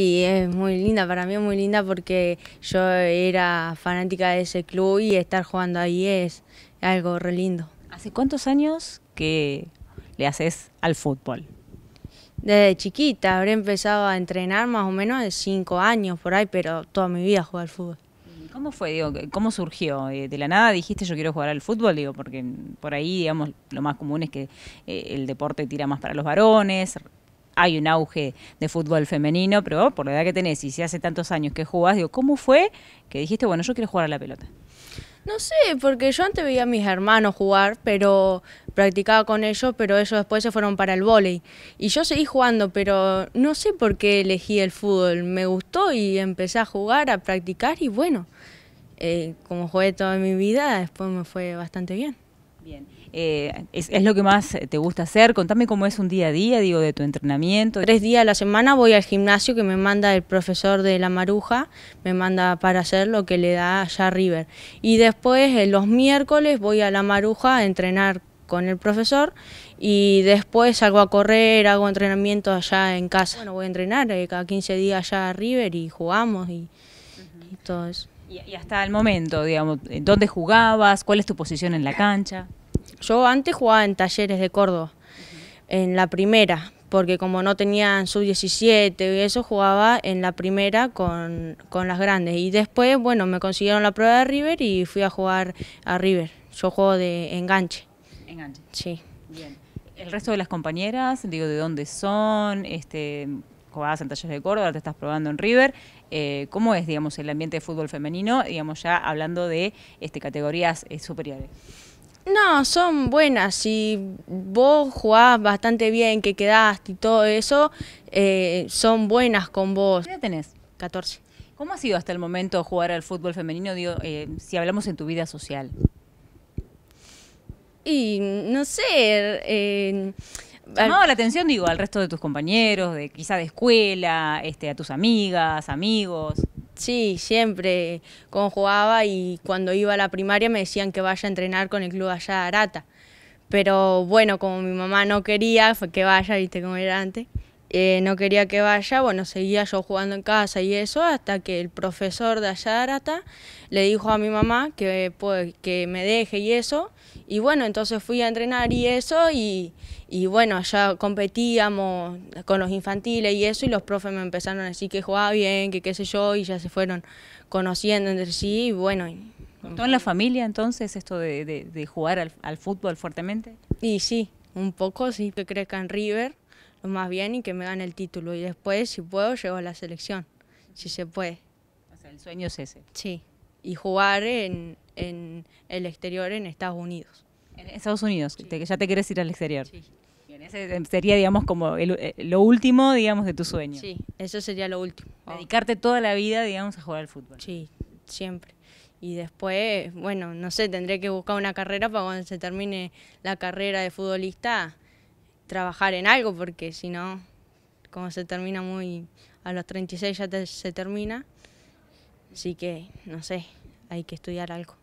Y es muy linda, para mí es muy linda porque yo era fanática de ese club y estar jugando ahí es algo re lindo. ¿Hace cuántos años que le haces al fútbol? Desde chiquita, habré empezado a entrenar más o menos de cinco años por ahí, pero toda mi vida jugué al fútbol. ¿Cómo fue? Digo, ¿Cómo surgió? Eh, ¿De la nada dijiste yo quiero jugar al fútbol? Digo, porque por ahí, digamos, lo más común es que eh, el deporte tira más para los varones, hay un auge de fútbol femenino, pero por la edad que tenés y si hace tantos años que jugás, digo, ¿cómo fue que dijiste, bueno, yo quiero jugar a la pelota? No sé, porque yo antes veía a mis hermanos jugar, pero practicaba con ellos, pero ellos después se fueron para el vóley. Y yo seguí jugando, pero no sé por qué elegí el fútbol. Me gustó y empecé a jugar, a practicar y bueno, eh, como jugué toda mi vida, después me fue bastante bien. Bien. Eh, es, lo que más te gusta hacer. Contame cómo es un día a día, digo, de tu entrenamiento. Tres días a la semana voy al gimnasio que me manda el profesor de la Maruja, me manda para hacer lo que le da allá River. Y después eh, los miércoles voy a la Maruja a entrenar con el profesor y después salgo a correr, hago entrenamiento allá en casa. Bueno, voy a entrenar eh, cada 15 días allá a River y jugamos y, todo eso. y hasta el momento, digamos, ¿dónde jugabas? ¿Cuál es tu posición en la cancha? Yo antes jugaba en talleres de Córdoba, en la primera, porque como no tenían sub-17 y eso, jugaba en la primera con, las grandes. Y después, bueno, me consiguieron la prueba de River y fui a jugar a River. Yo juego de enganche. Enganche. Sí. Bien. ¿El resto de las compañeras, digo, de dónde son? Este, jugabas en talleres de Córdoba, ahora te estás probando en River. Eh, ¿Cómo es, digamos, el ambiente de fútbol femenino, digamos, ya hablando de este, categorías eh, superiores? No, son buenas. Si vos jugás bastante bien, que quedaste y todo eso, eh, son buenas con vos. ¿Qué tenés? 14. ¿Cómo ha sido hasta el momento jugar al fútbol femenino, digo, eh, si hablamos en tu vida social? Y no sé. Eh, Llamaba la atención, digo, al resto de tus compañeros, de quizá de escuela, este, a tus amigas, amigos. Sí, siempre conjugaba y cuando iba a la primaria me decían que vaya a entrenar con el club allá de Arata. Pero bueno, como mi mamá no quería, fue que vaya, viste como era antes. Eh, no quería que vaya, bueno, seguía yo jugando en casa y eso, hasta que el profesor de allá Arata le dijo a mi mamá que, pues, que me deje y eso, y bueno, entonces fui a entrenar y eso, y, bueno, allá competíamos con los infantiles y eso, y los profes me empezaron a decir que jugaba bien, que qué sé yo, y ya se fueron conociendo entre sí, y bueno. Y, ¿Todo en la familia entonces esto de, jugar al, fútbol fuertemente? Y sí, un poco, sí, que crezca en River más bien y que me gane el título. Y después, si puedo, llego a la selección, si se puede. O sea, el sueño es ese. Sí, y jugar en, el exterior en Estados Unidos. En Estados Unidos, ya te quieres ir al exterior. Sí. sería, digamos, como eh, lo último, digamos, de tu sueño. Sí, eso sería lo último. Oh. Dedicarte toda la vida, digamos, a jugar al fútbol. Sí, siempre y después, bueno, no sé, tendré que buscar una carrera para cuando se termine la carrera de futbolista trabajar en algo porque si no, como se termina muy, a los 36 ya se termina, así que no sé, hay que estudiar algo.